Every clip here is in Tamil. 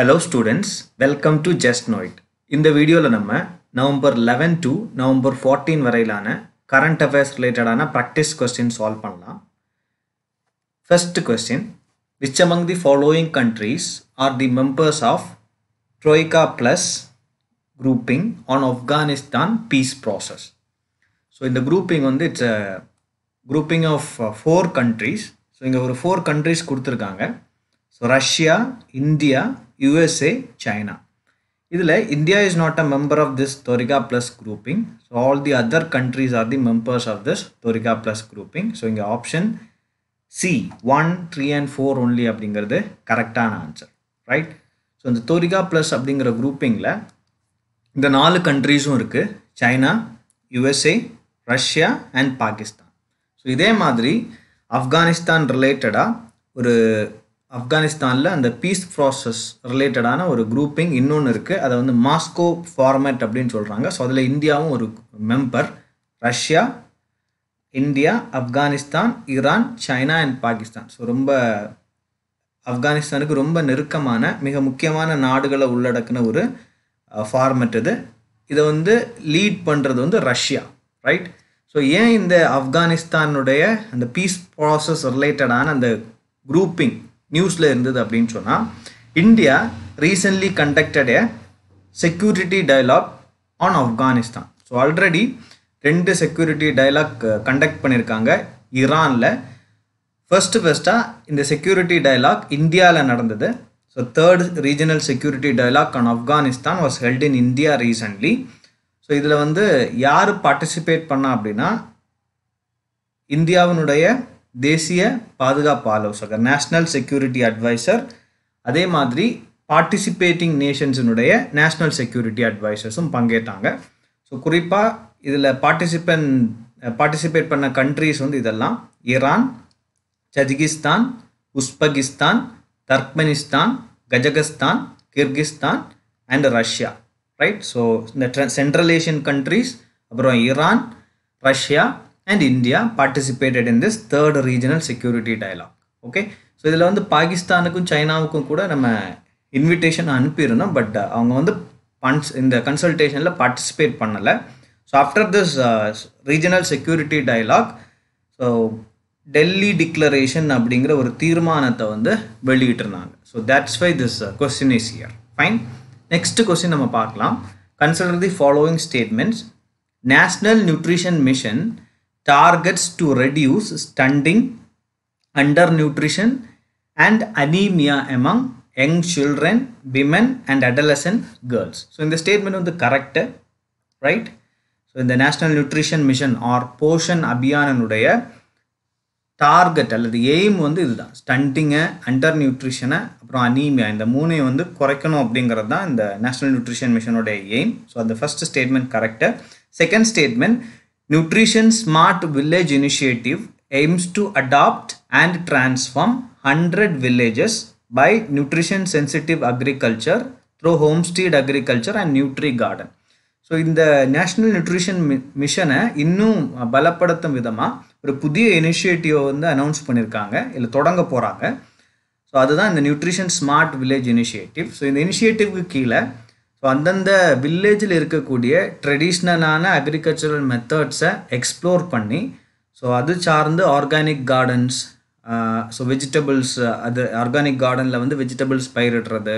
Hello students welcome to just நோய்ட் இந்த வீடியோவில் நம்ம November eleven to November fourteen வரையிலான கரண்ட் அஃபேர்ஸ் ரிலேட்டடான ப்ராக்டிஸ் கொஸ்டின் சால்வ் பண்ணலாம் first question which among the following countries are the members of troika plus grouping on Afghanistan peace process so இந்த குரூப்பிங் வந்து it's a grouping of four countries so இங்கே ஒரு ஃபோர் கண்ட்ரீஸ் கொடுத்துருக்காங்க so Russia India USA China இதில் India is not a member of this troika plus grouping so all the other countries are the members of this troika plus grouping so இங்கே option C one three and four only அப்படிங்கிறது கரெக்டான ஆன்சர் ரைட் ஸோ இந்த தொரிகா ப்ளஸ் அப்படிங்கிற குரூப்பிங்கில் இந்த நாலு கண்ட்ரீஸும் இருக்குது China USA Russia and Pakistan so இதே மாதிரி ஆப்கானிஸ்தான் ரிலேட்டடாக ஒரு ஆப்கானிஸ்தானில் அந்த பீஸ் ப்ராசஸ் ரிலேட்டடான ஒரு குரூப்பிங் இன்னொன்று இருக்குது அதை வந்து மாஸ்கோ ஃபார்மேட் அப்படின்னு சொல்கிறாங்க ஸோ அதில் இந்தியாவும் ஒரு member Russia India Afghanistan Iran China and Pakistan so ரொம்ப ஆப்கானிஸ்தானுக்கு ரொம்ப நெருக்கமான மிக முக்கியமான நாடுகளை உள்ளடக்கின ஒரு ஃபார்மெட் இது இதை வந்து லீட் பண்ணுறது வந்து ரஷ்யா ரைட் ஸோ ஏன் இந்த ஆப்கானிஸ்தானுடைய அந்த பீஸ் ப்ராசஸ் ரிலேட்டடான அந்த குரூப்பிங் நியூஸில் இருந்தது அப்படின்னு சொன்னால் India recently conducted a security dialogue on Afghanistan so already ரெண்டு செக்யூரிட்டி டைலாக் கண்டக்ட் பண்ணியிருக்காங்க ஈரானில் ஃபஸ்ட்டு ஃபஸ்ட்டாக இந்த செக்யூரிட்டி டைலாக் இந்தியாவில் நடந்தது so third regional security dialogue on Afghanistan was held in India recently so இதில் வந்து யார் பார்ட்டிசிபேட் பண்ணா அப்படின்னா இந்தியாவினுடைய தேசிய பாதுகாப்பு ஆலோசகர் நேஷ்னல் செக்யூரிட்டி அட்வைசர் அதே மாதிரி பார்ட்டிசிபேட்டிங் நேஷன்ஸினுடைய நேஷ்னல் செக்யூரிட்டி அட்வைசர்ஸும் பங்கேற்றாங்க ஸோ குறிப்பாக இதில் பார்ட்டிசிபென்ட் பார்ட்டிசிபேட் பண்ண கண்ட்ரீஸ் வந்து இதெல்லாம் Iran Tajikistan Uzbekistan Turkmenistan Kazakhstan Kyrgyzstan and Russia right so இந்த சென்ட்ரல் ஏஷியன் கண்ட்ரீஸ் அப்புறம் Iran Russia and India participated in this third regional security dialogue okay so இதில் வந்து பாகிஸ்தானுக்கும் சைனாவுக்கும் கூட நம்ம இன்விடேஷன் அனுப்பியிருந்தோம் பட் uh, அவங்க வந்து பன்ஸ் இந்த கன்சல்டேஷனில் பார்ட்டிசிபேட் பண்ணலை so after this regional security dialogue so Delhi declaration அப்படிங்கிற ஒரு தீர்மானத்தை வந்து வெளியிட்டிருந்தாங்க so that's why this question is here fine next question நம்ம பார்க்கலாம் consider the following statements national nutrition mission targets to reduce stunting, undernutrition, and anemia among young children, women, and adolescent girls. So, in the statement of the correct, right? So, in the National Nutrition Mission or Potion அபியானனுடைய டார்கெட் அல்லது எய்ம் வந்து இதுதான் ஸ்டண்டிங்கை அண்டர் நியூட்ரிஷனை அப்புறம் அனீமியா இந்த மூணையும் வந்து குறைக்கணும் அப்படிங்கிறது தான் இந்த நேஷனல் நியூட்ரிஷன் மிஷனோட எய்ம் ஸோ அந்த first statement correct second statement Nutrition Smart Village Initiative aims to adopt and transform 100 villages by nutrition sensitive agriculture through homestead agriculture and nutri garden so இந்த நேஷ்னல் நியூட்ரிஷன் மி மிஷனை இன்னும் பலப்படுத்தும் விதமாக ஒரு புதிய இனிஷியேட்டிவை வந்து அனௌன்ஸ் பண்ணியிருக்காங்க இல்லை தொடங்க போகிறாங்க ஸோ அதுதான் இந்த nutrition smart village initiative so இந்த இனிஷியேட்டிவ்க்கு கீழே ஸோ அந்தந்த வில்லேஜில் இருக்கக்கூடிய ட்ரெடிஷ்னலான அக்ரிகல்ச்சரல் மெத்தட்ஸை எக்ஸ்ப்ளோர் பண்ணி ஸோ அது சார்ந்து ஆர்கானிக் கார்டன்ஸ் ஸோ வெஜிடபிள்ஸ் அது ஆர்கானிக் கார்டனில் வந்து வெஜிடபிள்ஸ் பயிரிடுறது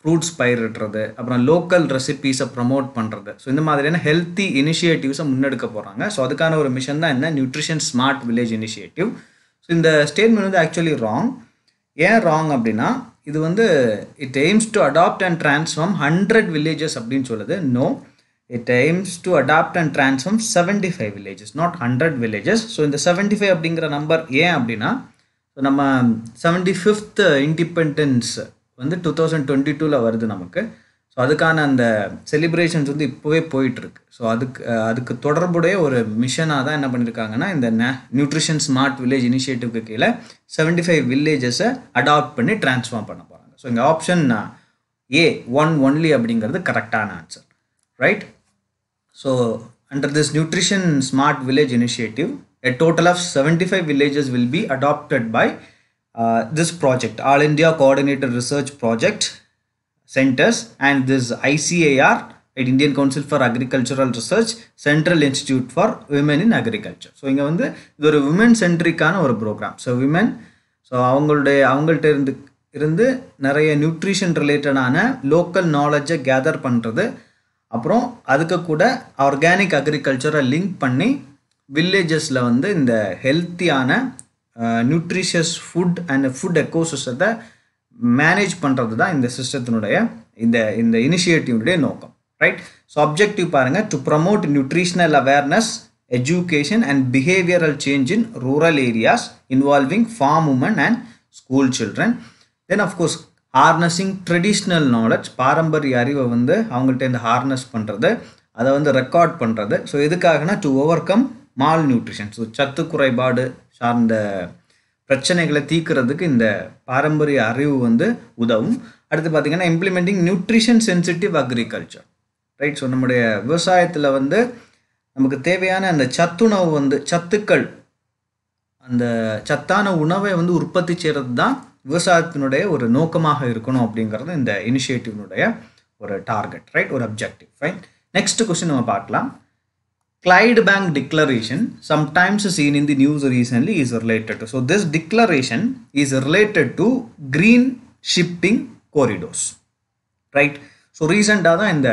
ஃப்ரூட்ஸ் பயிரிடுறது அப்புறம் லோக்கல் ரெசிபீஸை ப்ரமோட் பண்ணுறது ஸோ இந்த மாதிரியான ஹெல்த்தி இனிஷியேட்டிவ்ஸை முன்னெடுக்க போகிறாங்க ஸோ அதுக்கான ஒரு மிஷன் தான் என்ன nutrition smart village initiative so இந்த ஸ்டேட்மெண்ட் வந்து ஆக்சுவலி ராங் ஏன் ராங் அப்படின்னா இது வந்து it aims to adopt and transform hundred villages அப்படின்னு சொல்லுது no it aims to adopt and transform seventy five villages not hundred villages so இந்த செவன்டி ஃபைவ் அப்படிங்கிற நம்பர் ஏன் அப்படின்னா நம்ம செவன்டி ஃபிஃப்த் இண்டிபெண்டன்ஸ் வந்து டூ தௌசண்ட் டுவெண்ட்டி டூவில் வருது நமக்கு ஸோ அதுக்கான அந்த செலிப்ரேஷன்ஸ் வந்து இப்போவே போயிட்டுருக்கு ஸோ அதுக்கு அதுக்கு தொடர்புடைய ஒரு மிஷனாக தான் என்ன பண்ணியிருக்காங்கன்னா இந்த நே நியூட்ரிஷன் ஸ்மார்ட் வில்லேஜ் இனிஷியேட்டிவ்க்கு கீழே செவன்டி ஃபைவ் வில்லேஜஸை அடாப்ட் பண்ணி ட்ரான்ஸ்ஃபார்ம் பண்ண போகிறாங்க ஸோ இங்கே ஆப்ஷன் ஏ ஒன் ஒன்லி அப்படிங்கிறது கரெக்டான answer right so under this nutrition smart village initiative a total of seventy five villages will be adopted by this project all India coordinator research project centres and this ICAR at Indian council for agricultural research central Institute for Women in agriculture so இங்கே வந்து இது ஒரு விமன் சென்ட்ரிக்கான ஒரு ப்ரோக்ராம் ஸோ விமன் ஸோ அவங்களுடைய அவங்கள்ட்ட இருந்து இருந்து நிறைய நியூட்ரிஷன் ரிலேட்டடான லோக்கல் நாலேஜை கேதர் பண்ணுறது அப்புறம் அதுக்கு கூட ஆர்கானிக் அக்ரிகல்ச்சரை லிங்க் பண்ணி வில்லேஜஸில் வந்து இந்த ஹெல்த்தியான நியூட்ரிஷியஸ் ஃபுட் அண்ட் ஃபுட் எக்கோசிஸ்டத்தை மேனேஜ் பண்ணுறது தான் இந்த சிஸ்டத்தினுடைய இந்த இந்த இனிஷியேட்டிவ்னுடைய நோக்கம் ரைட் ஸோ அப்ஜெக்டிவ் பாருங்கள் to promote nutritional awareness education and behavioural change in rural areas involving farm women and school children then of course harnessing traditional knowledge பாரம்பரிய அறிவை வந்து அவங்கள்ட்ட இந்த ஹார்னஸ் பண்ணுறது அதை வந்து ரெக்கார்ட் பண்ணுறது ஸோ எதுக்காகனா to overcome malnutrition so சத்து குறைபாடு சார்ந்த பிரச்சனைகளை தீர்க்கிறதுக்கு இந்த பாரம்பரிய அறிவு வந்து உதவும் அடுத்து பார்த்தீங்கன்னா implementing nutrition sensitive agriculture right so நம்முடைய விவசாயத்தில் வந்து நமக்கு தேவையான அந்த சத்துணவு வந்து சத்துக்கள் அந்த சத்தான உணவை வந்து உற்பத்தி செய்கிறது தான் விவசாயத்தினுடைய ஒரு நோக்கமாக இருக்கணும் அப்படிங்கிறது இந்த இனிஷியேட்டிவ்னுடைய ஒரு டார்கெட் ரைட் ஒரு அப்ஜெக்டிவ் ஃபைன் நெக்ஸ்ட் கொஸ்டின் நம்ம பார்க்கலாம் Clyde bank declaration sometimes seen in the news recently, is related to. So, this declaration is related to green shipping corridors, so ரீசெண்டாக தான் இந்த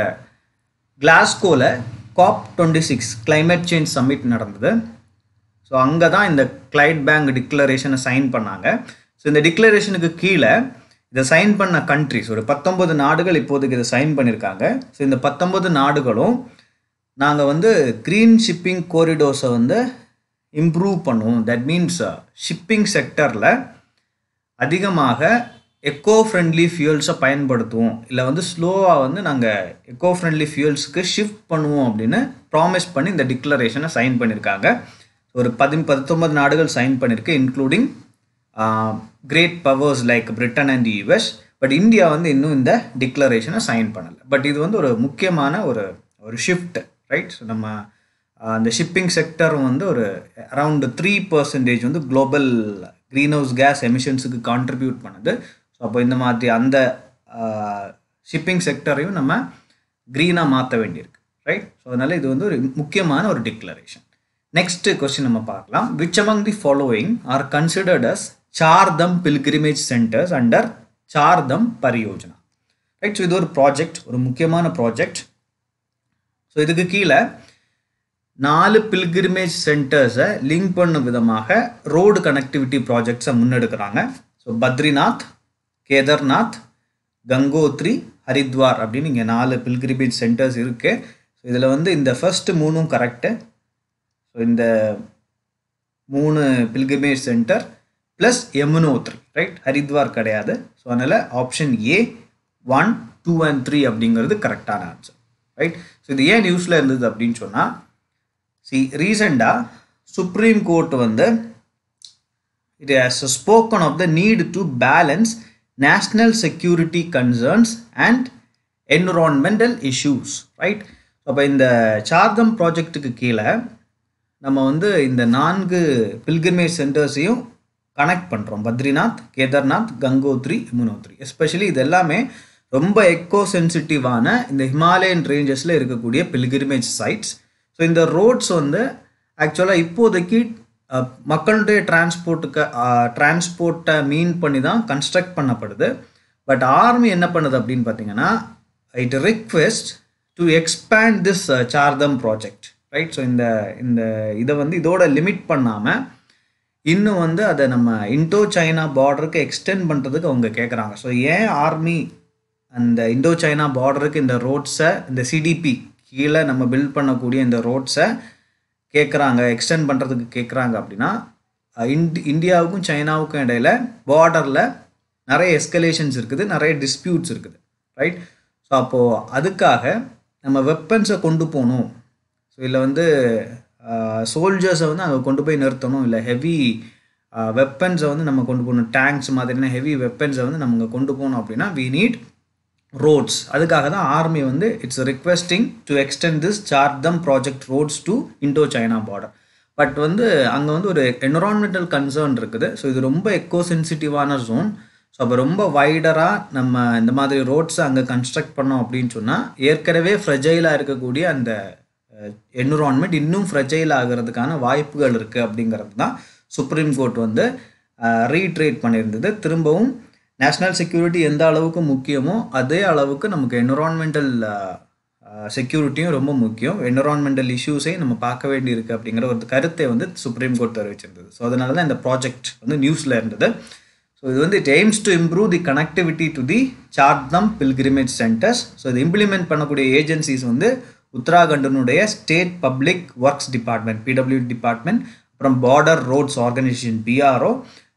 கிளாஸ்கோவில் COP twenty six climate change summit நடந்தது ஸோ அங்கே தான் இந்த கிளைட் பேங்க் டிக்ளரேஷனை சைன் பண்ணாங்க ஸோ இந்த டிக்ளரேஷனுக்கு கீழே இதை சைன் பண்ண கண்ட்ரிஸ் ஒரு பத்தொம்பது நாடுகள் இப்போதைக்கு இதை சைன் பண்ணியிருக்காங்க ஸோ இந்த பத்தொம்பது நாடுகளும் நாங்கள் வந்து க்ரீன் ஷிப்பிங் கோரிடோர்ஸை வந்து இம்ப்ரூவ் பண்ணுவோம் தட் மீன்ஸ் ஷிப்பிங் செக்டரில் அதிகமாக எக்கோ ஃப்ரெண்ட்லி ஃபியூல்ஸை பயன்படுத்துவோம் இல்லை வந்து ஸ்லோவாக வந்து நாங்கள் எக்கோ ஃப்ரெண்ட்லி ஃபியூல்ஸுக்கு ஷிஃப்ட் பண்ணுவோம் அப்படின்னு ப்ராமிஸ் பண்ணி இந்த டிக்ளரேஷனை சைன் பண்ணியிருக்காங்க ஒரு பதி பத்தொன்பது நாடுகள் சைன் பண்ணியிருக்கு including great powers like Britain and US but India வந்து இன்னும் இந்த டிக்ளரேஷனை சைன் பண்ணலை பட் இது வந்து ஒரு முக்கியமான ஒரு ஒரு ஷிஃப்ட் ரைட் ஸோ நம்ம அந்த ஷிப்பிங் செக்டரும் வந்து ஒரு அரவுண்டு த்ரீ பர்சன்டேஜ் வந்து குளோபல் க்ரீன் ஹவுஸ் கேஸ் எமிஷன்ஸுக்கு கான்ட்ரிபியூட் பண்ணுது ஸோ அப்போ இந்த மாதிரி அந்த ஷிப்பிங் செக்டரையும் நம்ம க்ரீனாக மாற்ற வேண்டியிருக்கு ரைட் ஸோ அதனால் இது வந்து ஒரு முக்கியமான ஒரு டிக்ளரேஷன் நெக்ஸ்ட்டு கொஸ்டின் நம்ம பார்க்கலாம் which among the following are considered as Chardham pilgrimage centres under Chardham Pariyojana right so இது ஒரு ப்ராஜெக்ட் ஒரு முக்கியமான ப்ராஜெக்ட் ஸோ இதுக்கு கீழே நாலு பில்கிரிமேஜ் சென்டர்ஸை லிங்க் பண்ணும் விதமாக ரோடு கனெக்டிவிட்டி ப்ராஜெக்ட்ஸை முன்னெடுக்கிறாங்க ஸோ பத்ரிநாத் கேதர்நாத் கங்கோத்ரி ஹரித்வார் அப்படின்னு இங்கே நாலு பில்கிரிமேஜ் சென்டர்ஸ் இருக்குது ஸோ இதில் வந்து இந்த ஃபஸ்ட்டு மூணும் கரெக்டு ஸோ இந்த மூணு pilgrimage centre plus Yamunotri right Haridwar கிடையாது ஸோ அதனால் option A one two and three அப்படிங்கிறது கரெக்டான ஆன்சர் ரைட் ஸோ இது ஏன் நியூஸில் இருந்தது அப்படின்னு சொன்னால் சி ரீசெண்டாக சுப்ரீம் கோர்ட் வந்து it has spoken of the need to balance national security concerns and environmental issues right அப்போ இந்த சார்தம் ப்ராஜெக்ட்டுக்கு கீழே நம்ம வந்து இந்த நான்கு பில்கிர்மேஜ் சென்டர்ஸையும் கனெக்ட் பண்ணுறோம் பத்ரிநாத் கேதார்நாத் கங்கோத்ரி யமுனோத்ரி எஸ்பெஷலி இது எல்லாமே ரொம்ப எக்கோ சென்சிட்டிவான இந்த ஹிமாலயன் ரேஞ்சஸில் இருக்கக்கூடிய பில்கிரிமேஜ் சைட்ஸ் ஸோ இந்த ரோட்ஸ் வந்து ஆக்சுவலாக இப்போதைக்கு மக்களுடைய டிரான்ஸ்போர்ட்டுக்கு டிரான்ஸ்போர்ட்டை மீன் பண்ணி தான் கன்ஸ்ட்ரக்ட் பண்ணப்படுது பட் ஆர்மி என்ன பண்ணுது அப்படின்னு பார்த்தீங்கன்னா it request to expand this Chardham project right so இந்த இந்த இதை வந்து இதோட லிமிட் பண்ணாமல் இன்னும் வந்து அதை நம்ம இன்டோ சைனா பார்டருக்கு எக்ஸ்டெண்ட் பண்ணுறதுக்கு அவங்க கேட்குறாங்க ஸோ ஏன் ஆர்மி அந்த இந்தோ சைனா பார்டருக்கு இந்த ரோட்ஸை இந்த சிடிபி கீழே நம்ம பில்ட் பண்ணக்கூடிய இந்த ரோட்ஸை கேட்குறாங்க எக்ஸ்டெண்ட் பண்ணுறதுக்கு கேட்குறாங்க அப்படின்னா இந்தியாவுக்கும் சைனாவுக்கும் இடையில் பார்டரில் நிறைய எஸ்கலேஷன்ஸ் இருக்குது நிறைய டிஸ்பியூட்ஸ் இருக்குது ரைட் ஸோ அப்போது அதுக்காக நம்ம வெப்பன்ஸை கொண்டு போகணும் ஸோ இல்லை வந்து சோல்ஜர்ஸை வந்து அங்கே கொண்டு போய் நிறுத்தணும் இல்லை ஹெவி வெப்பன்ஸை வந்து நம்ம கொண்டு போகணும் டேங்க்ஸ் மாதிரியான ஹெவி வெப்பன்ஸை வந்து நம்ம கொண்டு போகணும் அப்படின்னா வி நீட் ரோட்ஸ் அதுக்காக தான் ஆர்மி வந்து it's requesting to extend this Chardham project roads to Indo China border but வந்து அங்கே வந்து ஒரு என்விரான்மெண்டல் கன்சர்ன் இருக்குது ஸோ இது ரொம்ப எக்கோ சென்சிட்டிவான ஜோன் ஸோ அப்போ ரொம்ப வைடராக நம்ம இந்த மாதிரி ரோட்ஸை அங்கே கன்ஸ்ட்ரக்ட் பண்ணோம் அப்படின்னு சொன்னால் ஏற்கனவே ஃப்ரெஜைலாக இருக்கக்கூடிய அந்த என்விரான்மெண்ட் இன்னும் ஃப்ரெஜைல் ஆகிறதுக்கான வாய்ப்புகள் இருக்குது அப்படிங்கிறது தான் சுப்ரீம் கோர்ட் வந்து ரீட்ரேட் பண்ணியிருந்தது திரும்பவும் நேஷ்னல் செக்யூரிட்டி எந்த அளவுக்கு முக்கியமோ அதே அளவுக்கு நமக்கு என்விரான்மெண்டல் செக்யூரிட்டியும் ரொம்ப முக்கியம் என்விரான்மெண்டல் இஷ்யூஸையும் நம்ம பார்க்க வேண்டியிருக்கு அப்படிங்கிற ஒரு கருத்தை வந்து சுப்ரீம் கோர்ட் தெரிவிச்சிருந்தது ஸோ அதனால தான் இந்த ப்ராஜெக்ட் வந்து நியூஸில் இருந்தது ஸோ இது வந்து it aims to improve the connectivity to the Chardham pilgrimage centres so இது இம்ப்ளிமெண்ட் பண்ணக்கூடிய ஏஜென்சிஸ் வந்து உத்தராகண்டனுடைய state public works department PWD department அப்புறம் border roads organisation BRO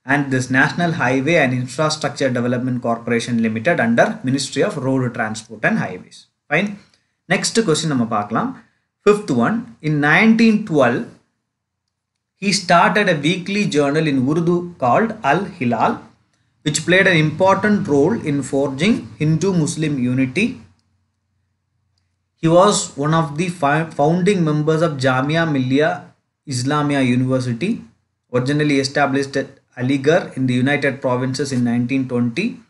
and this National Highway and Infrastructure Development Corporation Limited under Ministry of Road Transport and Highways. Fine. Next question நம்ம பார்க்கலாம். Fifth one. In 1912, he started a weekly journal in Urdu called Al Hilal, which played an important role in forging Hindu-Muslim unity. He was one of the founding members of Jamia Millia Islamia University, originally established at Aligarh in the United Provinces in 1920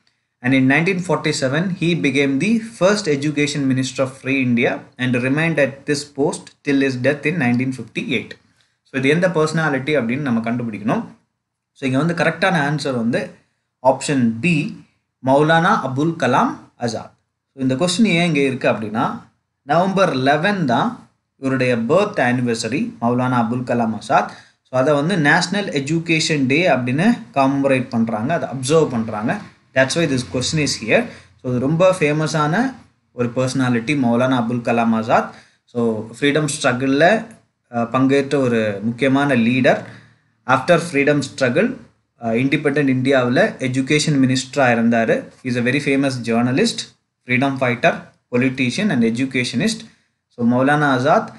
and in 1947 he became the first education minister of free India and remained at this post till his death in 1958. So இது எந்த பர்சனாலிட்டி அப்படின்னு நம்ம கண்டுபிடிக்கணும் ஸோ இங்கே வந்து கரெக்டான ஆன்சர் வந்து option B Maulana Abul Kalam Azad so இந்த கொஸ்டின் ஏன் இங்கே இருக்குது அப்படின்னா நவம்பர் லெவன் தான் இவருடைய birth anniversary Maulana Abul Kalam Azad so அதை வந்து நேஷ்னல் எஜுகேஷன் டே அப்படின்னு காமரேட் பண்ணுறாங்க அதை அப்சர்வ் பண்ணுறாங்க that's why this question is here so இது ரொம்ப ஃபேமஸான ஒரு personality Maulana Abdul Kalam Azad so freedom ஸ்ட்ரகிளில் பங்கேற்ற ஒரு முக்கியமான leader after freedom struggle independent இந்தியாவில் எஜுகேஷன் மினிஸ்டராக இருந்தார் is a very famous journalist freedom fighter politician and educationist so Maulana Azad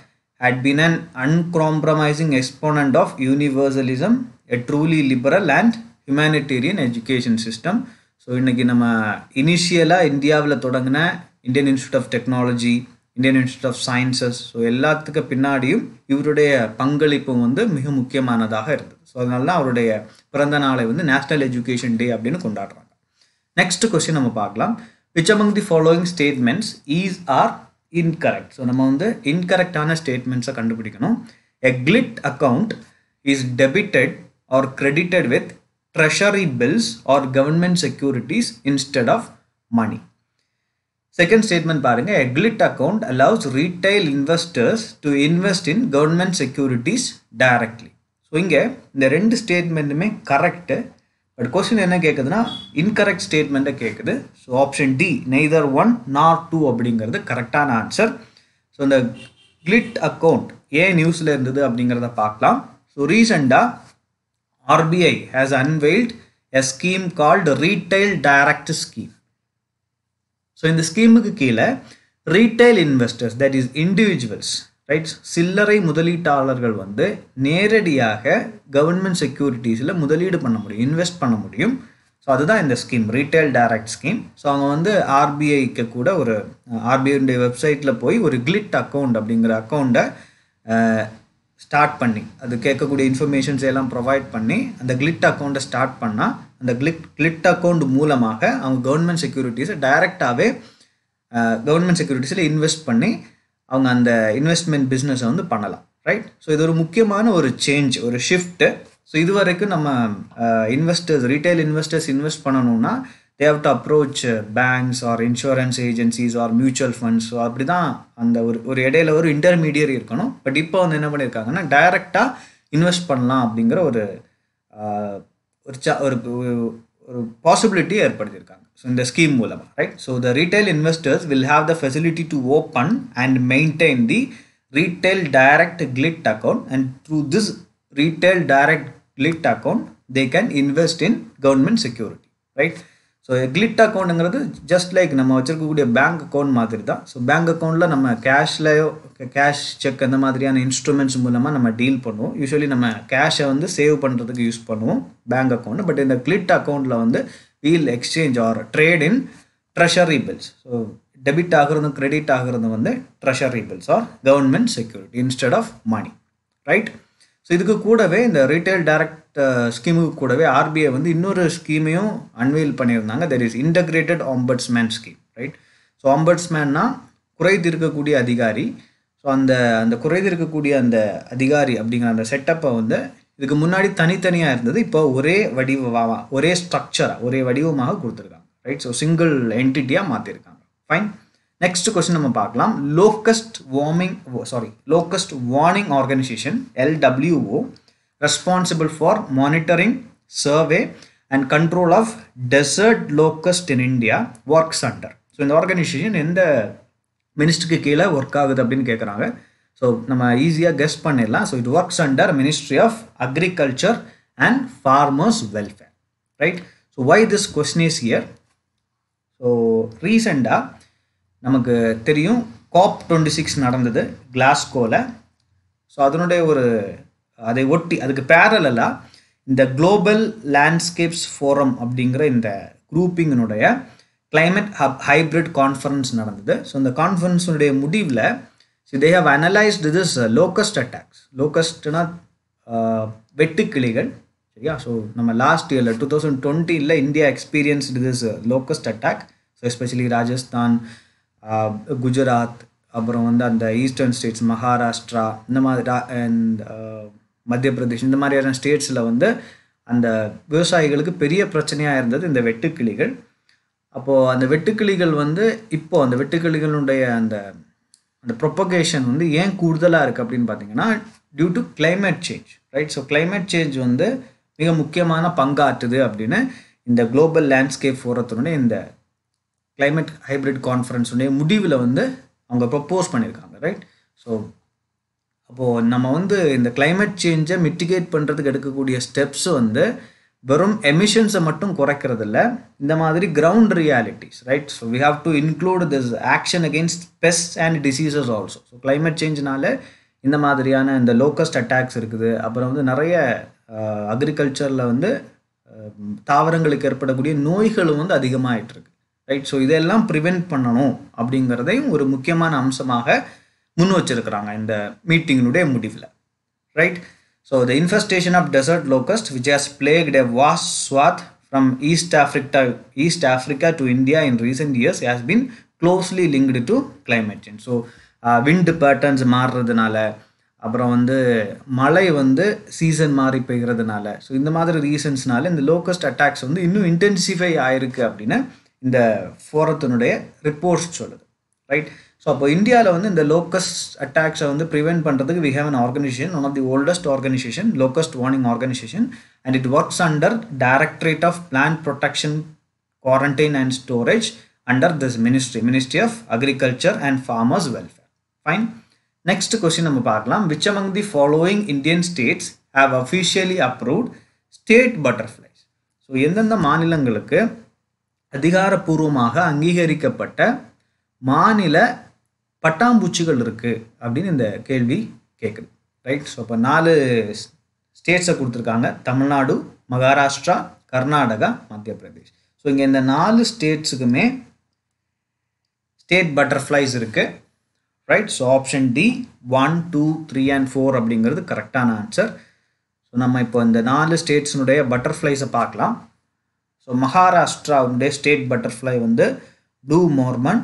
had been an uncompromising exponent of universalism, a truly liberal and humanitarian education system. So இன்றைக்கி நம்ம இனிஷியலாக இந்தியாவில் தொடங்கின Indian Institute of Technology Indian Institute of Sciences so எல்லாத்துக்கு பின்னாடியும் இவருடைய பங்களிப்பும் வந்து மிக முக்கியமானதாக இருந்தது ஸோ அதனால தான் அவருடைய பிறந்த நாளை வந்து நேஷ்னல் எஜுகேஷன் டே அப்படின்னு கொண்டாடுறாங்க நெக்ஸ்ட் கொஸ்டின் நம்ம பார்க்கலாம் which among the following statements is are incorrect so நம்ம வந்து இன்கரெக்டான ஸ்டேட்மெண்ட்ஸை கண்டுபிடிக்கணும் a gilt gilt account is debited or credited with treasury bills or government securities instead of money second statement பாருங்கள் a gilt account allows retail investors to invest in government securities directly so இங்கே இந்த ரெண்டு ஸ்டேட்மெண்ட்டுமே கரெக்டு பட் கொஸ்டின் என்ன கேட்குதுன்னா இன்கரெக்ட் ஸ்டேட்மெண்ட்டை கேட்குது so option D neither one nor two அப்படிங்கிறது கரெக்டான ஆன்சர் ஸோ இந்த கிளிட் அக்கௌண்ட் ஏன் நியூஸில் இருந்தது அப்படிங்கிறத பார்க்கலாம் ஸோ ரீசெண்டாக RBI has unveiled a scheme called retail direct scheme so இந்த ஸ்கீமுக்கு கீழே retail investors that is individuals right சில்லறை முதலீட்டாளர்கள் வந்து நேரடியாக கவர்மெண்ட் செக்யூரிட்டிஸில் முதலீடு பண்ண முடியும் இன்வெஸ்ட் பண்ண முடியும் ஸோ அதுதான் இந்த scheme retail direct scheme so அவங்க வந்து ஆர்பிஐக்கு கூட ஒரு ஆர்பிஐடைய வெப்சைட்டில் போய் ஒரு கிளிட் அக்கௌண்ட் அப்படிங்கிற அக்கௌண்ட்டை ஸ்டார்ட் பண்ணி அது கேட்கக்கூடிய இன்ஃபர்மேஷன்ஸ் எல்லாம் ப்ரொவைட் பண்ணி அந்த கிளிட் அக்கௌண்ட்டை ஸ்டார்ட் பண்ணால் அந்த கிளிட் கிளிட் அக்கௌண்ட் மூலமாக அவங்க கவர்மெண்ட் செக்யூரிட்டிஸை டைரெக்டாகவே கவர்மெண்ட் செக்யூரிட்டிஸில் இன்வெஸ்ட் பண்ணி அவங்க அந்த இன்வெஸ்ட்மெண்ட் பிஸ்னஸை வந்து பண்ணலாம் ரைட் ஸோ இது ஒரு முக்கியமான ஒரு சேஞ்ச் ஒரு ஷிஃப்ட்டு ஸோ இது வரைக்கும் நம்ம இன்வெஸ்டர்ஸ் ரீட்டைல் இன்வெஸ்டர்ஸ் இன்வெஸ்ட் பண்ணணும்னா they have to approach banks or insurance agencies or mutual funds so அப்படி தான் அந்த ஒரு ஒரு இடையில ஒரு இன்டர்மீடியரி இருக்கணும் பட் இப்போ வந்து என்ன பண்ணியிருக்காங்கன்னா டைரெக்டாக இன்வெஸ்ட் பண்ணலாம் அப்படிங்கிற ஒரு ஒரு ச ஒரு ஒரு பாசிபிலிட்டி ஏற்படுத்தியிருக்காங்க so in the scheme மூலமா right so the retail investors will have the facility to open and maintain the retail direct glit account and through this retail direct glit account they can invest in government security right so so gilt அக்கௌண்ட்டுங்கிறது ஜஸ்ட் லைக் நம்ம வச்சுருக்கக்கூடிய bank account மாதிரி தான் ஸோ பேங்க் அக்கௌண்ட்டில் நம்ம கேஷ்லையோ கேஷ் செக் அந்த மாதிரியான இன்ஸ்ட்ருமெண்ட்ஸ் மூலமாக நம்ம டீல் பண்ணுவோம் யூஸ்வலி நம்ம கேஷை வந்து சேவ் பண்ணுறதுக்கு யூஸ் பண்ணுவோம் பேங்க் அக்கௌண்ட் பட் இந்த account அக்கௌண்ட்டில் வந்து we'll exchange or trade in treasury bills so debit ஆகிறதும் கிரெடிட் ஆகிறதும் வந்து treasury bills or government security instead of money right so இதுக்கு கூடவே இந்த ரீட்டைல் டைரக்ட் ஸ்கீமுக்கு கூடவே ஆர்பிஐ வந்து இன்னொரு ஸ்கீமையும் அன்வீல் பண்ணியிருந்தாங்க there is integrated ombudsman scheme right so ஆம்பட்ஸ்மேன்னா குறை தீர்க்கக்கூடிய அதிகாரி ஸோ அந்த அந்த குறை அந்த அதிகாரி அப்படிங்கிற அந்த செட்டப்பை வந்து இதுக்கு முன்னாடி தனித்தனியாக இருந்தது இப்போ ஒரே வடிவாக ஒரே ஸ்ட்ரக்சராக ஒரே வடிவமாக கொடுத்துருக்காங்க ரைட் ஸோ சிங்கிள் என்டிட்டியாக மாற்றிருக்காங்க ஃபைன் நெக்ஸ்ட் கொஸ்டின் நம்ம பார்க்கலாம் locust warming sorry locust warning organisation LWO responsible for monitoring survey and control of desert locust in India works under so இந்த ஆர்கனைசேஷன் எந்த மினிஸ்டருக்கு கீழே ஒர்க் ஆகுது அப்படின்னு கேட்குறாங்க ஸோ நம்ம ஈஸியாக கெஸ்ட் பண்ணிடலாம் so it works under ministry of agriculture and farmers welfare right so why this question is here so ரீசெண்டாக நமக்கு தெரியும் காப் டுவெண்ட்டி சிக்ஸ் நடந்தது கிளாஸ்கோவில் ஸோ அதனுடைய ஒரு அதை ஒட்டி அதுக்கு பேரலாக இந்த குளோபல் லேண்ட்ஸ்கேப்ஸ் ஃபோரம் அப்படிங்கிற இந்த குரூப்பிங்கினுடைய கிளைமேட் ஹப் ஹைப்ரிட் கான்ஃபரன்ஸ் நடந்தது ஸோ இந்த கான்ஃபரன்ஸுடைய முடிவில் See, they have analyzed this uh, locust attacks. Locustனா uh, வெட்டுக்கிளிகள் சரியா ஸோ நம்ம லாஸ்ட் இயரில் டூ தௌசண்ட் டுவெண்ட்டியில் India experienced this locust attack so especially Rajasthan Gujarat அப்புறம் வந்து அந்த ஈஸ்டர்ன் ஸ்டேட்ஸ் மகாராஷ்டிரா இந்த மாதிரி அண்ட் மத்திய பிரதேஷ் இந்த மாதிரியான ஸ்டேட்ஸில் வந்து அந்த விவசாயிகளுக்கு பெரிய பிரச்சனையாக இருந்தது இந்த வெட்டுக்கிளிகள் அப்போது அந்த வெட்டுக்கிளிகள் வந்து இப்போது அந்த வெட்டுக்கிளிகளுடைய அந்த அந்த ப்ரொப்பகேஷன் வந்து ஏன் கூடுதலாக இருக்குது அப்படின்னு பார்த்தீங்கன்னா due to climate change right so climate change வந்து மிக முக்கியமான பங்காற்றுது அப்படின்னு இந்த குளோபல் லேண்ட்ஸ்கேப் ஃபோரத்தினுடைய இந்த கிளைமேட் ஹைப்ரிட் கான்ஃபரன்ஸுடைய முடிவில் வந்து அவங்க ப்ரப்போஸ் பண்ணியிருக்காங்க ரைட் ஸோ அப்போது நம்ம வந்து இந்த கிளைமேட் சேஞ்சை மிட்டிகேட் பண்ணுறதுக்கு எடுக்கக்கூடிய ஸ்டெப்ஸ் வந்து வெறும் எமிஷன்ஸை மட்டும் குறைக்கிறது இல்லை இந்த மாதிரி ground realities right so we have to include this action against pest and diseases also so climate சேஞ்ச்னால இந்த மாதிரியான இந்த லோக்கஸ்ட் அட்டாக்ஸ் இருக்குது அப்புறம் வந்து நிறைய அக்ரிகல்ச்சரில் வந்து தாவரங்களுக்கு ஏற்படக்கூடிய நோய்களும் வந்து அதிகமாகிட்டு இருக்கு ரைட் ஸோ இதெல்லாம் ப்ரிவெண்ட் பண்ணணும் அப்படிங்கிறதையும் ஒரு முக்கியமான அம்சமாக முன் வச்சுருக்கிறாங்க இந்த மீட்டிங்கினுடைய முடிவில் right So the infestation of desert locust which has plagued a vast swath from East Africa, East Africa to India in recent years has been closely linked to climate change so wind patterns மாறுறதுனால அப்புறம் வந்து மழை வந்து சீசன் மாறி பெய்கிறதுனால ஸோ இந்த மாதிரி ரீசன்ஸ்னால இந்த லோக்கஸ்ட் அட்டாக்ஸ் வந்து இன்னும் இன்டென்சிஃபை ஆயிருக்கு அப்படின்னு இந்த ஃபோரத்தினுடைய ரிப்போர்ட்ஸ் சொல்லுது ரைட் ஸோ அப்போ இந்தியாவில் வந்து இந்த லோக்கஸ்ட் அட்டாக்ஸை வந்து ப்ரிவென்ட் பண்ணுறதுக்கு we have an organisation one of the oldest organisation locust warning organisation and it works under directorate of plan protection quarantine and storage under this ministry ministry of agriculture and farmers welfare fine next question நம்ம பார்க்கலாம் which among the following Indian states have officially approved state butterflies so எந்தெந்த மாநிலங்களுக்கு அதிகாரப்பூர்வமாக அங்கீகரிக்கப்பட்ட மாநில பட்டாம்பூச்சிகள் இருக்குது அப்படின்னு இந்த கேள்வி கேட்குது ரைட் ஸோ இப்போ நாலு ஸ்டேட்ஸை கொடுத்துருக்காங்க தமிழ்நாடு மகாராஷ்டிரா கர்நாடகா மத்திய பிரதேஷ் ஸோ இங்கே இந்த நாலு ஸ்டேட்ஸுக்குமே ஸ்டேட் பட்டர்ஃப்ளைஸ் இருக்குது right so option D one two three and four அப்படிங்கிறது கரெக்டான ஆன்சர் ஸோ நம்ம இப்போ இந்த நாலு ஸ்டேட்ஸினுடைய பட்டர்ஃப்ளைஸை பார்க்கலாம் ஸோ மகாராஷ்டிராவுடைய ஸ்டேட் பட்டர்ஃப்ளை வந்து ப்ளூ மோர்மன்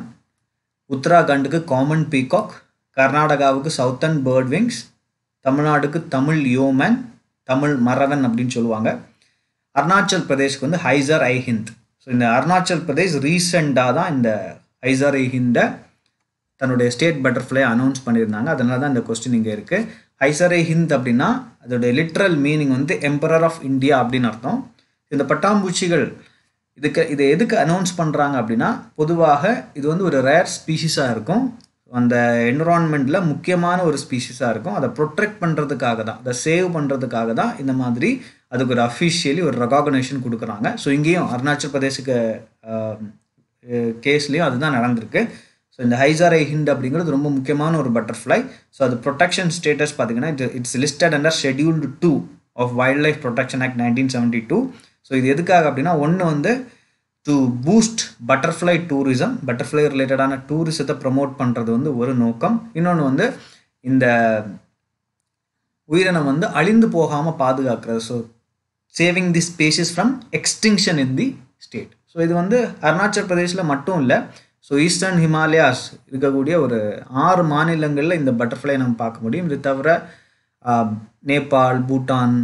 உத்தராகண்டுக்கு காமன் பீகாக் கர்நாடகாவுக்கு சவுத்தன் பேர்ட் விங்ஸ் தமிழ்நாடுக்கு தமிழ் யோமன் தமிழ் மரவன் அப்படின்னு சொல்லுவாங்க அருணாச்சல் பிரதேஷ்க்கு வந்து ஹைசர் ஐஹிந்த் ஹிந்த் ஸோ இந்த அருணாச்சல் பிரதேஷ் ரீசெண்டாக தான் இந்த ஹைசர் ஐ ஹிந்தை தன்னுடைய ஸ்டேட் பட்டர்ஃப்ளை அனௌன்ஸ் பண்ணியிருந்தாங்க அதனால தான் இந்த கொஸ்டின் இங்கே இருக்குது ஹைசர் ஐஹிந்த் ஹிந்த் அப்படின்னா அதோடைய லிட்ரல் மீனிங் வந்து எம்பரர் ஆஃப் இந்தியா அப்படின்னு அர்த்தம் இந்த பட்டாம்பூச்சிகள் இதுக்கு இதை எதுக்கு அனௌன்ஸ் பண்ணுறாங்க அப்படின்னா பொதுவாக இது வந்து ஒரு ரேர் ஸ்பீஷிஸாக இருக்கும் அந்த என்விரான்மெண்ட்டில் முக்கியமான ஒரு ஸ்பீஷிஸாக இருக்கும் அதை ப்ரொட்டெக்ட் பண்ணுறதுக்காக தான் அதை சேவ் பண்ணுறதுக்காக தான் இந்த மாதிரி அதுக்கு ஒரு அஃபிஷியலி ஒரு ரெகாக்னேஷன் கொடுக்குறாங்க ஸோ இங்கேயும் அருணாச்சல் பிரதேசுக்கு கேஸ்லேயும் அதுதான் நடந்திருக்கு ஸோ இந்த ஹைசாரை ஹிண்ட் அப்படிங்கிறது ரொம்ப முக்கியமான ஒரு பட்டர்ஃப்ளை ஸோ அது ப்ரொடெக்ஷன் ஸ்டேட்டஸ் பார்த்தீங்கன்னா it it's listed under schedule two of wildlife protection act nineteen seventy two so இது எதுக்காக அப்படின்னா ஒன்று வந்து to boost butterfly tourism butterfly ரிலேட்டடான டூரிசத்தை ப்ரமோட் பண்ணுறது வந்து ஒரு நோக்கம் இன்னொன்று வந்து இந்த உயிரினம் வந்து அழிந்து போகாமல் பாதுகாக்கிறது so saving the species from extinction in the state so இது வந்து அருணாச்சல் பிரதேஷில் மட்டும் இல்லை ஸோ ஈஸ்டர்ன் ஹிமாலயாஸ் இருக்கக்கூடிய ஒரு ஆறு மாநிலங்களில் இந்த பட்டர்ஃப்ளை நம்ம பார்க்க முடியும் இது தவிர நேபாள் பூட்டான்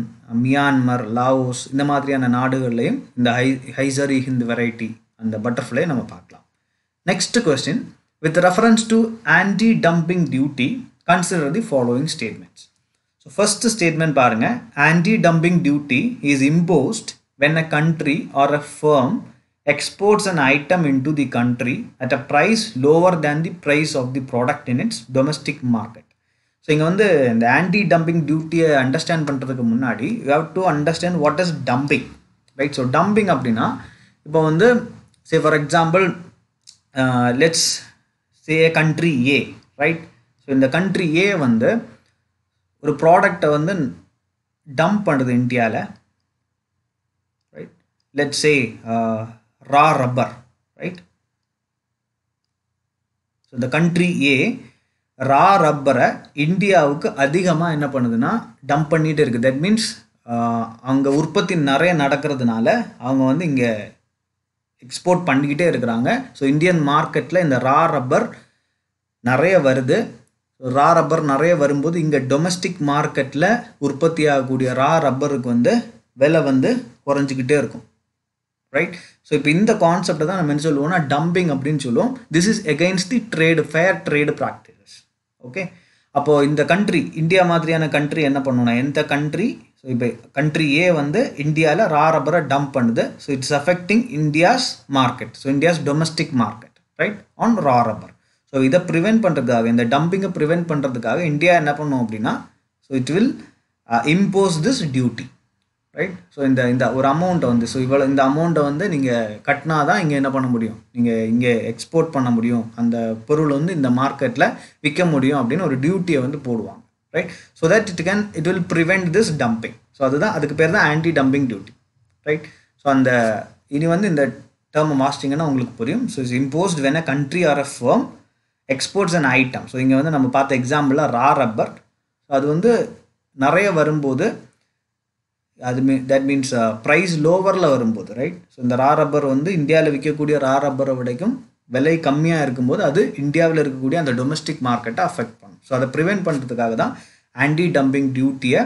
மியான்மர் லாவோஸ் இந்த மாதிரியான நாடுகள்லையும் இந்த ஹை ஹைசரி ஹிந்த் வெரைட்டி அந்த பட்டர்ஃப்ளை நம்ம பார்க்கலாம் next question with reference to anti dumping duty consider the following statements so first statement பாருங்கள் anti dumping duty is imposed when a country or a firm exports an item into the country at a price lower than the price of the product in its domestic market. So இங்கே வந்து இந்த ஆன்டி டம்பிங் டியூட்டியை அண்டர்ஸ்டாண்ட் பண்ணுறதுக்கு முன்னாடி you have to understand what is dumping right so dumping அப்படின்னா இப்போ வந்து say for example let's say country A right so இந்த கண்ட்ரி ஏ வந்து ஒரு ப்ராடக்டை வந்து டம்ப் பண்ணுறது இந்தியாவில் right let's say raw rubber right so இந்த கண்ட்ரி ஏ ரா ரப்பரை இந்தியாவுக்கு அதிகமாக என்ன பண்ணுதுன்னா டம்ப் பண்ணிகிட்டு இருக்குது தட் மீன்ஸ் அவங்க உற்பத்தி நிறைய நடக்கிறதுனால அவங்க வந்து இங்கே எக்ஸ்போர்ட் பண்ணிக்கிட்டே இருக்கிறாங்க ஸோ இந்தியன் மார்க்கெட்டில் இந்த ரா ரப்பர் நிறைய வருது ரா ரப்பர் நிறைய வரும்போது இங்கே டொமஸ்டிக் மார்க்கெட்டில் உற்பத்தி ஆகக்கூடிய ரா ரப்பருக்கு வந்து விலை வந்து குறைஞ்சிக்கிட்டே இருக்கும் ரைட் ஸோ இப்போ இந்த கான்செப்டை தான் நம்ம என்ன சொல்லுவோம்னா டம்பிங் அப்படின்னு சொல்லுவோம் this is against the trade fair trade practices okay அப்போது இந்த கண்ட்ரி இந்தியா மாதிரியான கண்ட்ரி என்ன பண்ணணும்னா எந்த கண்ட்ரி ஸோ இப்போ கண்ட்ரி ஏ வந்து இந்தியாவில் ரா ரப்பரை டம்ப் பண்ணுது so it's affecting India's market so India's domestic market right on raw rubber so இதை ப்ரிவெண்ட் பண்ணுறதுக்காக இந்த டம்பிங்கை ப்ரிவெண்ட் பண்ணுறதுக்காக இந்தியா என்ன பண்ணும் அப்படின்னா so it will impose this duty right so இந்த இந்த ஒரு அமௌண்ட்டை வந்து ஸோ இவ்வளோ இந்த அமௌண்ட்டை வந்து நீங்கள் கட்டினா தான் இங்கே என்ன பண்ண முடியும் நீங்கள் இங்கே எக்ஸ்போர்ட் பண்ண முடியும் அந்த பொருள் வந்து இந்த மார்க்கெட்டில் விற்க முடியும் அப்படின்னு ஒரு டியூட்டியை வந்து போடுவாங்க right so that it can it will prevent this dumping so அதுதான் அதுக்கு பேர் தான் anti dumping duty right so அந்த இனி வந்து இந்த டேர்மை மாஸ்டிங்கன்னா உங்களுக்கு புரியும் so is imposed when a country or a firm exports and item so இங்கே வந்து நம்ம பார்த்த எக்ஸாம்பிளாக ரா ரப்பர் ஸோ அது வந்து நிறைய வரும்போது அது மீன் தட் மீன்ஸ் ப்ரைஸ் லோவரில் வரும்போது ரைட் ஸோ இந்த ரா ரப்பர் வந்து இந்தியாவில் விற்கக்கூடிய ரா ரப்பரை விடைக்கும் விலை கம்மியாக இருக்கும்போது அது இந்தியாவில் இருக்கக்கூடிய அந்த டொமஸ்டிக் மார்க்கெட்டை அஃபெக்ட் பண்ணும் ஸோ அதை ப்ரிவெண்ட் பண்ணுறதுக்காக தான் ஆன்டி டம்பிங் டியூட்டியை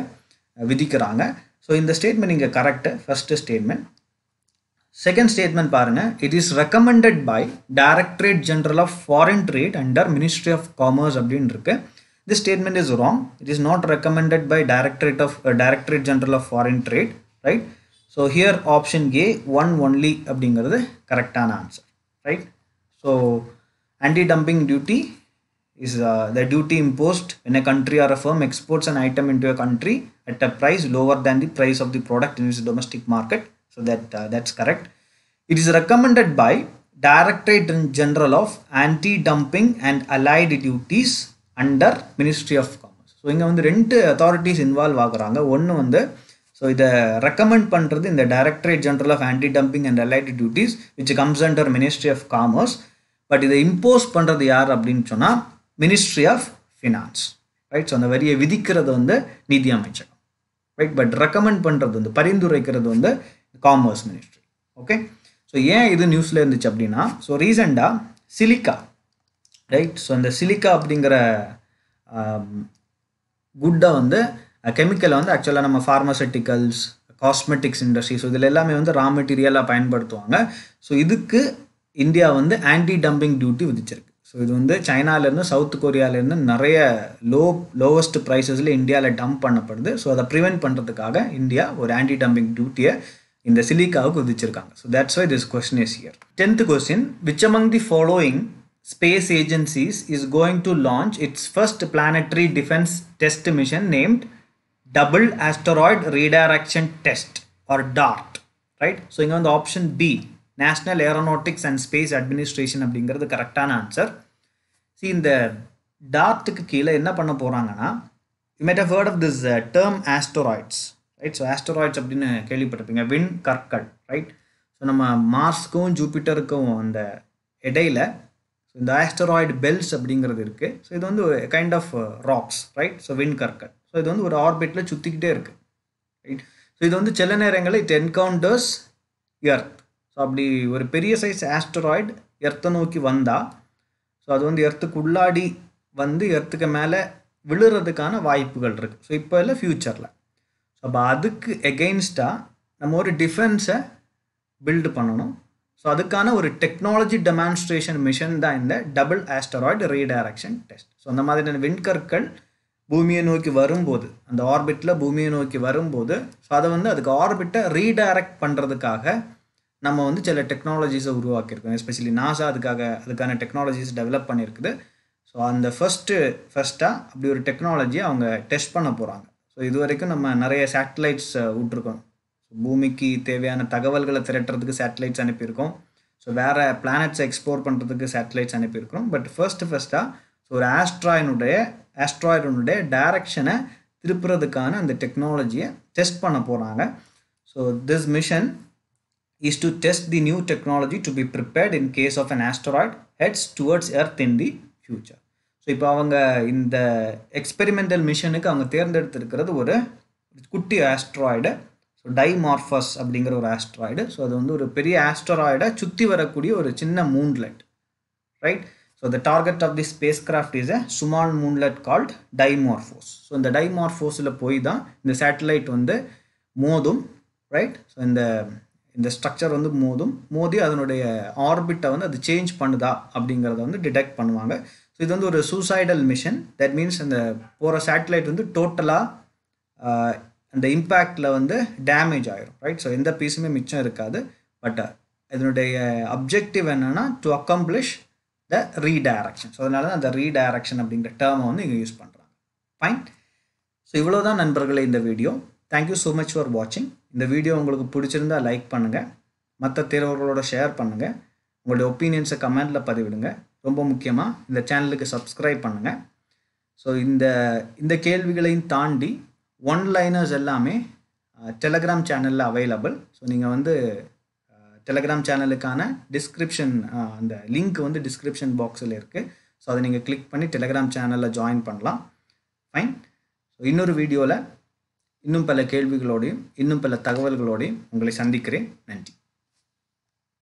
விதிக்கிறாங்க ஸோ இந்த ஸ்டேட்மெண்ட் இங்கே correct first statement second statement பாருங்கள் it is recommended by directorate general of foreign trade under ministry of commerce அப்படின்னு இருக்குது this statement is wrong it is not recommended by directorate of uh, directorate general of foreign trade right so here option a one only the correct answer, right? So anti-dumping duty is uh, the duty imposed when a country or a firm exports an item into a country at a price lower than the price of the product in its domestic market so that uh, that's correct it is recommended by directorate general of anti dumping and allied duties under ministry of commerce so இங்கே வந்து ரெண்டு அத்தாரிட்டிஸ் இன்வால்வ் ஆகுறாங்க ஒன்று வந்து ஸோ இதை ரெக்கமெண்ட் பண்ணுறது இந்த directorate general of anti dumping and related duties which comes under ministry of commerce but இதை இம்போஸ் பண்ணுறது யார் அப்படின்னு சொன்னால் ministry of finance right so அந்த வரியை விதிக்கிறது வந்து நிதி அமைச்சகம் ரைட் பட் ரெக்கமெண்ட் பண்ணுறது வந்து பரிந்துரைக்கிறது வந்து காமர்ஸ் மினிஸ்ட்ரி ஓகே ஸோ ஏன் இது நியூஸில் இருந்துச்சு அப்படின்னா ஸோ ரீசெண்டாக சிலிக்கா ரைட் ஸோ இந்த சிலிக்கா அப்படிங்கிற um, குட்டை வந்து கெமிக்கலை வந்து ஆக்சுவலாக நம்ம ஃபார்மசூட்டிக்கல்ஸ் காஸ்மெட்டிக்ஸ் இண்டஸ்ட்ரி ஸோ இதில் எல்லாமே வந்து ரா மெட்டீரியலாக பயன்படுத்துவாங்க ஸோ இதுக்கு இந்தியா வந்து ஆன்டி டம்பிங் டியூட்டி விதிச்சிருக்கு ஸோ இது வந்து சைனாலேருந்து சவுத் கொரியாவிலேருந்து நிறைய லோ லோவஸ்ட் ப்ரைஸஸில் இந்தியாவில் டம்ப் பண்ணப்படுது ஸோ அதை ப்ரிவெண்ட் பண்ணுறதுக்காக இந்தியா ஒரு ஆன்டி டம்பிங் டியூட்டியை இந்த சிலிக்காவுக்கு விதிச்சிருக்காங்க so that's why this question is year tenth question which among the following Space Agencies is going to launch its first planetary defense test mission named Double Asteroid Radar Action Test or DART. Right? So, you the option B, National Aeronautics and Space Administration, is the correct answer. See, in the DART, what you might have heard of this uh, term asteroids. Right? So, asteroids are wind, karkal, right? So, Mars and Jupiter are so இந்த ஆஸ்டராய்டு பெல்ஸ் அப்படிங்கிறது இருக்குது ஸோ uh, இது வந்து ஒரு kind of rocks right so விண்கற்கள் ஸோ இது வந்து ஒரு ஆர்பிட்டில் சுற்றிக்கிட்டே இருக்குது ரைட் ஸோ இது வந்து சில நேரங்களில் இட் என்கவுண்டர்ஸ் எர்த் ஸோ அப்படி ஒரு பெரிய சைஸ் ஆஸ்டராய்டு எர்த்தை நோக்கி வந்தால் ஸோ அது வந்து எர்த்துக்கு உள்ளாடி வந்து எர்த்துக்கு மேலே விழுறதுக்கான வாய்ப்புகள் இருக்குது ஸோ இப்போ இல்லை ஃப்யூச்சரில் ஸோ அப்போ அதுக்கு எகெயின்ஸ்டாக நம்ம ஒரு டிஃபென்ஸை பில்டு பண்ணணும் ஸோ அதுக்கான ஒரு டெக்னாலஜி டெமான்ஸ்ட்ரேஷன் மிஷன் தான் இந்த double asteroid redirection test so அந்த மாதிரியான விண்கற்கள் பூமியை நோக்கி வரும்போது அந்த ஆர்பிட்டில் பூமியை நோக்கி வரும்போது ஸோ அதை வந்து அதுக்கு ஆர்பிட்டை ரீடைரக்ட் பண்ணுறதுக்காக நம்ம வந்து சில டெக்னாலஜிஸை உருவாக்கியிருக்கோம் எஸ்பெஷலி நாசா அதுக்காக அதுக்கான டெக்னாலஜிஸ் டெவலப் பண்ணியிருக்குது ஸோ அந்த ஃபஸ்ட்டு ஃபஸ்ட்டாக அப்படி ஒரு டெக்னாலஜியை அவங்க டெஸ்ட் பண்ண போகிறாங்க ஸோ இது வரைக்கும் நம்ம நிறைய சேட்டலைட்ஸை விட்ருக்கோம் பூமிக்கு தேவையான தகவல்களை திரட்டுறதுக்கு சேட்டலைட்ஸ் அனுப்பியிருக்கோம் ஸோ வேறு பிளானட்ஸை எக்ஸ்ப்ளோர் பண்ணுறதுக்கு சேட்டலைட்ஸ் அனுப்பியிருக்கிறோம் பட் ஃபர்ஸ்ட் ஃபஸ்ட்டாக ஸோ ஒரு ஆஸ்ட்ராயினுடைய ஆஸ்ட்ராய்டுனுடைய டேரக்ஷனை திருப்புறதுக்கான அந்த டெக்னாலஜியை டெஸ்ட் பண்ண போகிறாங்க so this mission is to test the new technology to be prepared in case of an asteroid heads towards Earth in the future so இப்போ அவங்க இந்த எக்ஸ்பெரிமெண்டல் மிஷனுக்கு அவங்க தேர்ந்தெடுத்திருக்கிறது ஒரு குட்டி ஆஸ்ட்ராய்டை ஸோ டைமார்ஃபஸ் அப்படிங்கிற ஒரு ஆஸ்ட்ராய்டு ஸோ அது வந்து ஒரு பெரிய ஆஸ்ட்ராய்டை சுற்றி வரக்கூடிய ஒரு சின்ன moonlet right so the target of the spacecraft is a small moonlet called Dimorphos so இந்த டைமார்ஃபோஸில் போய் தான் இந்த சேட்டலைட் வந்து மோதும் ரைட் ஸோ இந்த இந்த ஸ்ட்ரக்சர் வந்து மோதும் மோதி அதனுடைய ஆர்பிட்டை வந்து அது சேஞ்ச் பண்ணுதா அப்படிங்கிறத வந்து டிடெக்ட் பண்ணுவாங்க ஸோ இது வந்து ஒரு சூசைடல் மிஷன் தட் மீன்ஸ் அந்த போகிற சேட்டலைட் வந்து டோட்டலாக அந்த இம்பேக்டில் வந்து டேமேஜ் ஆகிரும் ரைட் ஸோ எந்த பீஸுமே மிச்சம் இருக்காது பட் uh, இதனுடைய அப்ஜெக்டிவ் என்னென்னா to accomplish the redirection so அதனால தான் அந்த ரீடைரக்ஷன் அப்படிங்கிற டேர்மை வந்து இங்கே யூஸ் பண்ணுறாங்க ஃபைன் ஸோ இவ்வளோ தான் நண்பர்களே இந்த video thank you so much for வாட்சிங் இந்த வீடியோ உங்களுக்கு பிடிச்சிருந்தா லைக் பண்ணுங்கள் மற்ற தேர்வர்களோட ஷேர் பண்ணுங்கள் உங்களுடைய ஒப்பீனியன்ஸை கமெண்ட்டில் பதிவிடுங்க ரொம்ப முக்கியமாக இந்த சேனலுக்கு சப்ஸ்கிரைப் பண்ணுங்கள் ஸோ இந்த இந்த கேள்விகளையும் தாண்டி ஒன் லைனர்ஸ் எல்லாமே டெலகிராம் சேனலில் அவைலபிள் ஸோ நீங்கள் வந்து டெலகிராம் சேனலுக்கான டிஸ்கிரிப்ஷன் அந்த லிங்க் வந்து டிஸ்கிரிப்ஷன் பாக்ஸில் இருக்குது ஸோ அதை நீங்கள் கிளிக் பண்ணி டெலகிராம் சேனலில் ஜாயின் பண்ணலாம் ஃபைன் ஸோ இன்னொரு வீடியோவில் இன்னும் பல கேள்விகளோடையும் இன்னும் பல தகவல்களோடையும் உங்களை சந்திக்கிறேன் நன்றி